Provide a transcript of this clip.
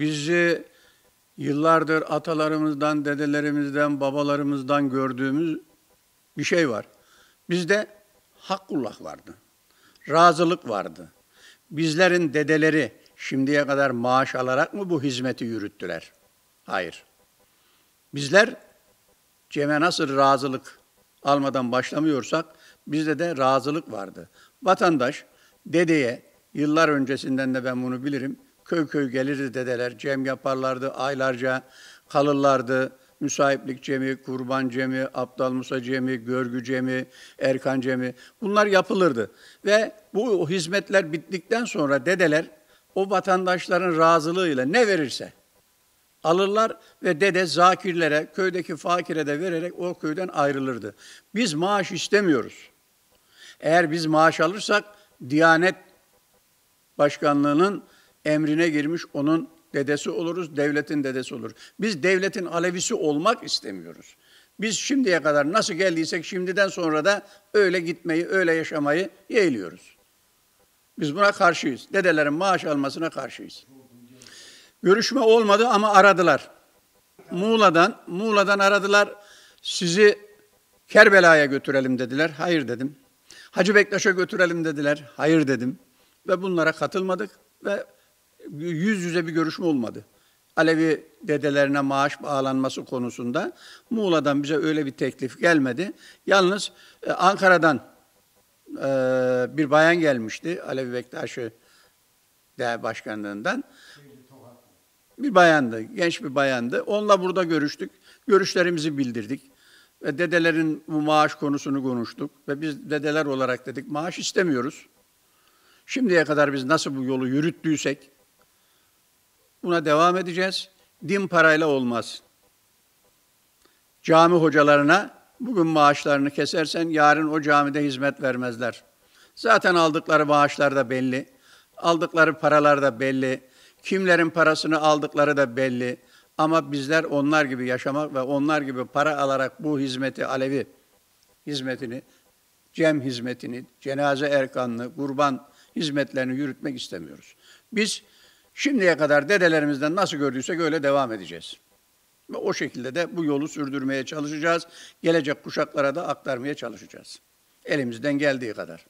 bizi yıllardır atalarımızdan, dedelerimizden, babalarımızdan gördüğümüz bir şey var. Bizde hakkullah vardı, razılık vardı. Bizlerin dedeleri şimdiye kadar maaş alarak mı bu hizmeti yürüttüler? Hayır. Bizler ceme nasıl razılık almadan başlamıyorsak bizde de razılık vardı. Vatandaş dedeye yıllar öncesinden de ben bunu bilirim Köy köy gelirdi dedeler, cem yaparlardı, aylarca kalırlardı. Müsahiplik Cemi, Kurban Cemi, Abdal Musa Cemi, Görgü Cemi, Erkan Cemi bunlar yapılırdı. Ve bu hizmetler bittikten sonra dedeler o vatandaşların razılığıyla ne verirse alırlar ve dede zakirlere, köydeki fakire de vererek o köyden ayrılırdı. Biz maaş istemiyoruz. Eğer biz maaş alırsak Diyanet Başkanlığı'nın emrine girmiş onun dedesi oluruz, devletin dedesi olur. Biz devletin alevisi olmak istemiyoruz. Biz şimdiye kadar nasıl geldiysek şimdiden sonra da öyle gitmeyi, öyle yaşamayı yeğliyoruz. Biz buna karşıyız. Dedelerin maaş almasına karşıyız. Görüşme olmadı ama aradılar. Muğla'dan, Muğla'dan aradılar. Sizi Kerbela'ya götürelim dediler. Hayır dedim. Hacı Bektaş'a götürelim dediler. Hayır dedim. Ve bunlara katılmadık ve yüz yüze bir görüşme olmadı. Alevi dedelerine maaş bağlanması konusunda Muğla'dan bize öyle bir teklif gelmedi. Yalnız e, Ankara'dan e, bir bayan gelmişti Alevi Bektaş'ı değer başkanlığından. Bir bayandı, genç bir bayandı. Onunla burada görüştük. Görüşlerimizi bildirdik. Ve dedelerin bu maaş konusunu konuştuk. Ve biz dedeler olarak dedik maaş istemiyoruz. Şimdiye kadar biz nasıl bu yolu yürüttüysek Buna devam edeceğiz. Din parayla olmaz. Cami hocalarına bugün maaşlarını kesersen yarın o camide hizmet vermezler. Zaten aldıkları maaşlar da belli. Aldıkları paralar da belli. Kimlerin parasını aldıkları da belli. Ama bizler onlar gibi yaşamak ve onlar gibi para alarak bu hizmeti, Alevi hizmetini, cem hizmetini, cenaze erkanını, kurban hizmetlerini yürütmek istemiyoruz. Biz Şimdiye kadar dedelerimizden nasıl gördüysek öyle devam edeceğiz. Ve o şekilde de bu yolu sürdürmeye çalışacağız. Gelecek kuşaklara da aktarmaya çalışacağız. Elimizden geldiği kadar.